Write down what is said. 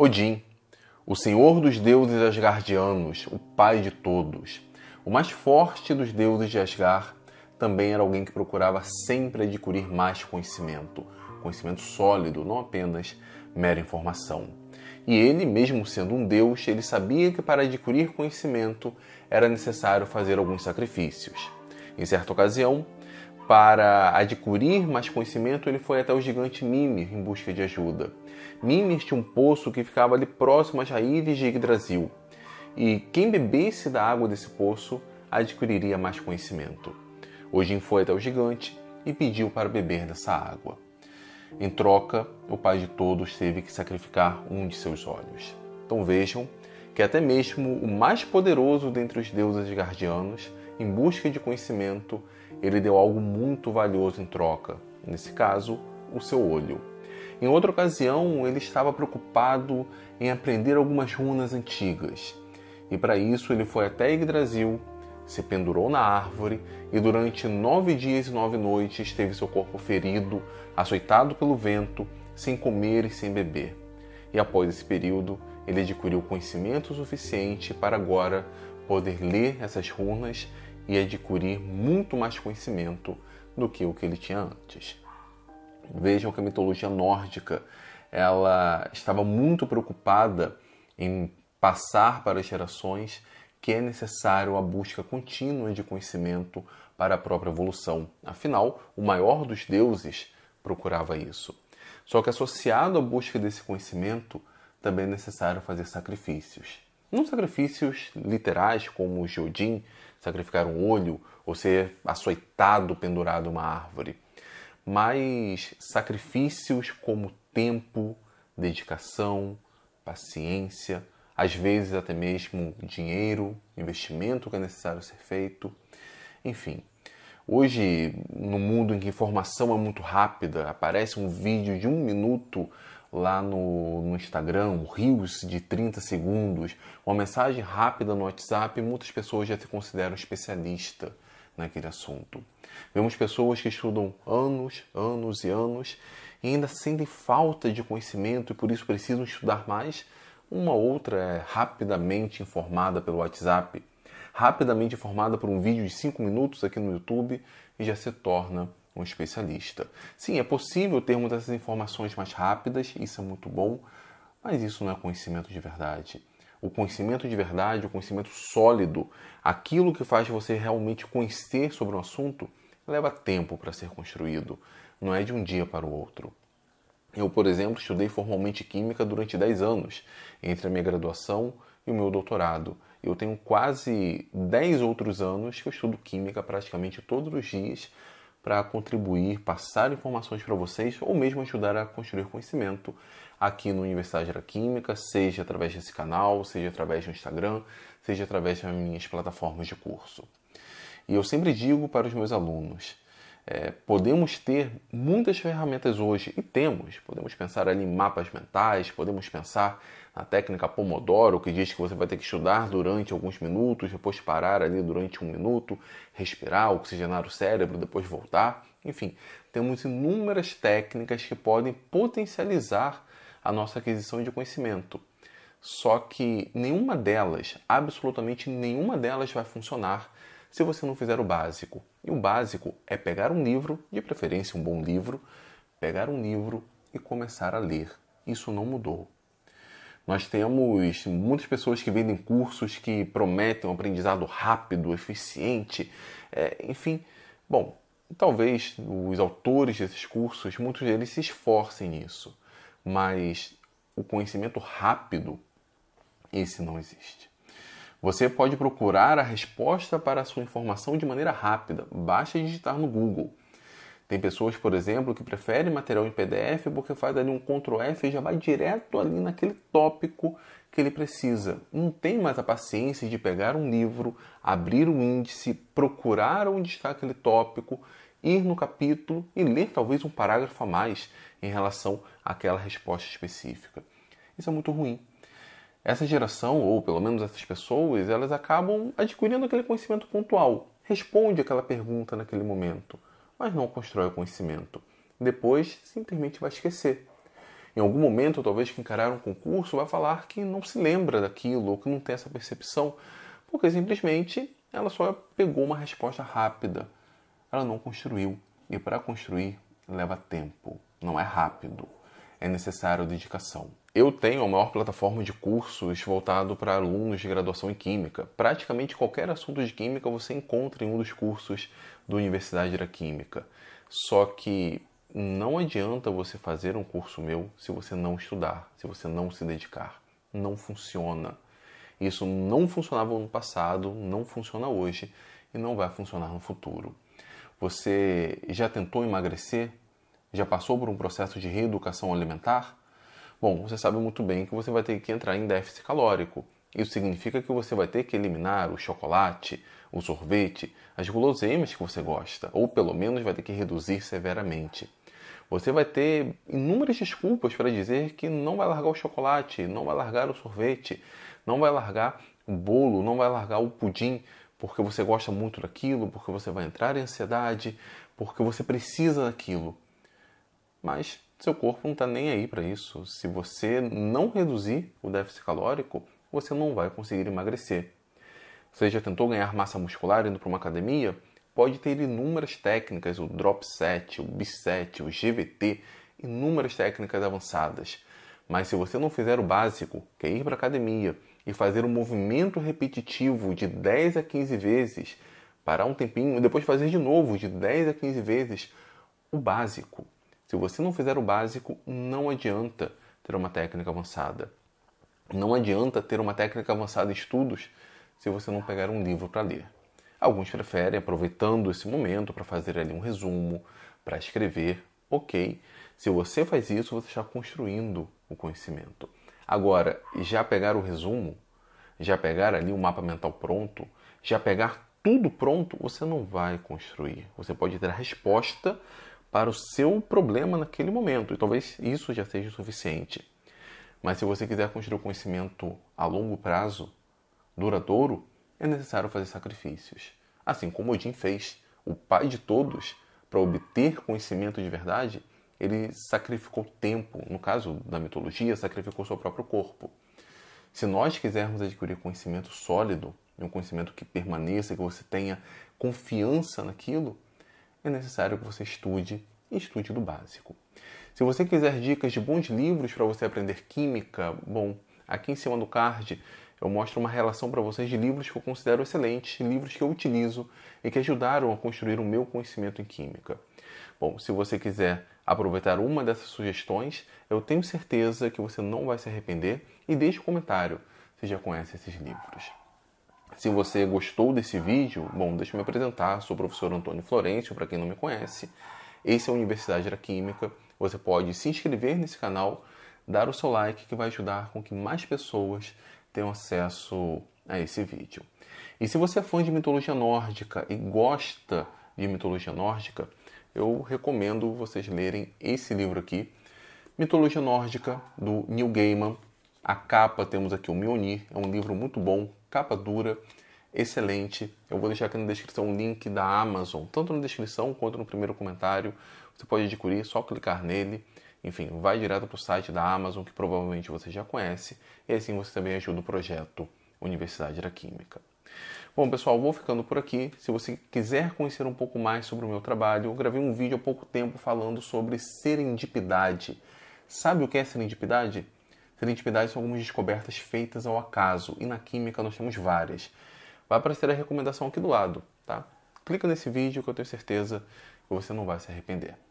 Odin, o senhor dos deuses asgardianos, o pai de todos, o mais forte dos deuses de Asgard, também era alguém que procurava sempre adquirir mais conhecimento, conhecimento sólido, não apenas mera informação. E ele, mesmo sendo um deus, ele sabia que para adquirir conhecimento era necessário fazer alguns sacrifícios. Em certa ocasião, para adquirir mais conhecimento, ele foi até o gigante Mimir em busca de ajuda. Mimes tinha um poço que ficava ali próximo às raízes de Yggdrasil, e quem bebesse da água desse poço adquiriria mais conhecimento. Odin foi até o gigante e pediu para beber dessa água. Em troca, o pai de todos teve que sacrificar um de seus olhos. Então vejam que até mesmo o mais poderoso dentre os deuses guardianos, em busca de conhecimento, ele deu algo muito valioso em troca, nesse caso, o seu olho. Em outra ocasião, ele estava preocupado em aprender algumas runas antigas. E para isso, ele foi até Yggdrasil, se pendurou na árvore e durante nove dias e nove noites teve seu corpo ferido, açoitado pelo vento, sem comer e sem beber. E após esse período, ele adquiriu conhecimento suficiente para agora poder ler essas runas e adquirir muito mais conhecimento do que o que ele tinha antes. Vejam que a mitologia nórdica ela estava muito preocupada em passar para as gerações que é necessário a busca contínua de conhecimento para a própria evolução. Afinal, o maior dos deuses procurava isso. Só que associado à busca desse conhecimento, também é necessário fazer sacrifícios. Não sacrifícios literais, como o Jodin sacrificar um olho ou ser açoitado pendurado a uma árvore mas sacrifícios como tempo, dedicação, paciência, às vezes até mesmo dinheiro, investimento que é necessário ser feito, enfim. Hoje, no mundo em que informação é muito rápida, aparece um vídeo de um minuto lá no, no Instagram, rios de 30 segundos, uma mensagem rápida no WhatsApp, muitas pessoas já se consideram especialista naquele assunto. Vemos pessoas que estudam anos, anos e anos e ainda sentem falta de conhecimento e por isso precisam estudar mais. Uma outra é rapidamente informada pelo WhatsApp, rapidamente informada por um vídeo de 5 minutos aqui no YouTube e já se torna um especialista. Sim, é possível termos essas informações mais rápidas, isso é muito bom, mas isso não é conhecimento de verdade o conhecimento de verdade, o conhecimento sólido, aquilo que faz você realmente conhecer sobre um assunto, leva tempo para ser construído, não é de um dia para o outro. Eu, por exemplo, estudei formalmente química durante 10 anos, entre a minha graduação e o meu doutorado. Eu tenho quase 10 outros anos que eu estudo química praticamente todos os dias, para contribuir, passar informações para vocês ou mesmo ajudar a construir conhecimento aqui no Universidade da Química, seja através desse canal, seja através do Instagram, seja através das minhas plataformas de curso. E eu sempre digo para os meus alunos, é, podemos ter muitas ferramentas hoje e temos. Podemos pensar ali em mapas mentais, podemos pensar na técnica Pomodoro, que diz que você vai ter que estudar durante alguns minutos, depois parar ali durante um minuto, respirar, oxigenar o cérebro, depois voltar. Enfim, temos inúmeras técnicas que podem potencializar a nossa aquisição de conhecimento. Só que nenhuma delas, absolutamente nenhuma delas, vai funcionar se você não fizer o básico. E o básico é pegar um livro, de preferência um bom livro, pegar um livro e começar a ler. Isso não mudou. Nós temos muitas pessoas que vendem cursos que prometem um aprendizado rápido, eficiente, é, enfim. Bom, talvez os autores desses cursos, muitos deles se esforcem nisso, mas o conhecimento rápido, esse não existe. Você pode procurar a resposta para a sua informação de maneira rápida, basta digitar no Google. Tem pessoas, por exemplo, que preferem material em PDF porque faz ali um Ctrl F e já vai direto ali naquele tópico que ele precisa. Não tem mais a paciência de pegar um livro, abrir o um índice, procurar onde está aquele tópico, ir no capítulo e ler talvez um parágrafo a mais em relação àquela resposta específica. Isso é muito ruim essa geração, ou pelo menos essas pessoas, elas acabam adquirindo aquele conhecimento pontual, responde aquela pergunta naquele momento, mas não constrói o conhecimento. Depois, simplesmente vai esquecer. Em algum momento, talvez que encarar um concurso, vai falar que não se lembra daquilo, ou que não tem essa percepção, porque simplesmente ela só pegou uma resposta rápida. Ela não construiu. E para construir, leva tempo, não é rápido é necessário dedicação. Eu tenho a maior plataforma de cursos voltado para alunos de graduação em Química. Praticamente qualquer assunto de Química você encontra em um dos cursos da Universidade da Química. Só que não adianta você fazer um curso meu se você não estudar, se você não se dedicar. Não funciona. Isso não funcionava no passado, não funciona hoje e não vai funcionar no futuro. Você já tentou emagrecer? Já passou por um processo de reeducação alimentar? Bom, você sabe muito bem que você vai ter que entrar em déficit calórico. Isso significa que você vai ter que eliminar o chocolate, o sorvete, as guloseimas que você gosta, ou pelo menos vai ter que reduzir severamente. Você vai ter inúmeras desculpas para dizer que não vai largar o chocolate, não vai largar o sorvete, não vai largar o bolo, não vai largar o pudim, porque você gosta muito daquilo, porque você vai entrar em ansiedade, porque você precisa daquilo mas seu corpo não está nem aí para isso. Se você não reduzir o déficit calórico, você não vai conseguir emagrecer. Você já tentou ganhar massa muscular indo para uma academia? Pode ter inúmeras técnicas, o drop set, o biset, o GVT, inúmeras técnicas avançadas. Mas se você não fizer o básico, que é ir para a academia e fazer um movimento repetitivo de 10 a 15 vezes, parar um tempinho e depois fazer de novo de 10 a 15 vezes, o básico, se você não fizer o básico, não adianta ter uma técnica avançada. Não adianta ter uma técnica avançada em estudos se você não pegar um livro para ler. Alguns preferem aproveitando esse momento para fazer ali um resumo, para escrever. Ok, se você faz isso, você está construindo o conhecimento. Agora, já pegar o resumo, já pegar ali o mapa mental pronto, já pegar tudo pronto, você não vai construir. Você pode ter a resposta, para o seu problema naquele momento. E talvez isso já seja suficiente. Mas se você quiser construir o conhecimento a longo prazo, duradouro, é necessário fazer sacrifícios. Assim como o fez, o pai de todos, para obter conhecimento de verdade, ele sacrificou tempo, no caso da mitologia, sacrificou seu próprio corpo. Se nós quisermos adquirir conhecimento sólido, um conhecimento que permaneça, que você tenha confiança naquilo, é necessário que você estude e estude do básico. Se você quiser dicas de bons livros para você aprender química, bom, aqui em cima do card eu mostro uma relação para vocês de livros que eu considero excelentes, livros que eu utilizo e que ajudaram a construir o meu conhecimento em química. Bom, se você quiser aproveitar uma dessas sugestões, eu tenho certeza que você não vai se arrepender e deixe um comentário se já conhece esses livros. Se você gostou desse vídeo, bom, deixa eu me apresentar. Sou o professor Antônio Florencio, para quem não me conhece. Esse é a Universidade da Química. Você pode se inscrever nesse canal, dar o seu like, que vai ajudar com que mais pessoas tenham acesso a esse vídeo. E se você é fã de mitologia nórdica e gosta de mitologia nórdica, eu recomendo vocês lerem esse livro aqui, Mitologia Nórdica, do Neil Gaiman. A capa temos aqui o Mjolnir, é um livro muito bom, capa dura, excelente. Eu vou deixar aqui na descrição o link da Amazon, tanto na descrição quanto no primeiro comentário. Você pode adquirir, só clicar nele. Enfim, vai direto para o site da Amazon, que provavelmente você já conhece, e assim você também ajuda o projeto Universidade da Química. Bom, pessoal, vou ficando por aqui. Se você quiser conhecer um pouco mais sobre o meu trabalho, eu gravei um vídeo há pouco tempo falando sobre serendipidade. Sabe o que é serendipidade? Ser intimidade são algumas descobertas feitas ao acaso, e na química nós temos várias. Vai aparecer a recomendação aqui do lado, tá? Clica nesse vídeo que eu tenho certeza que você não vai se arrepender.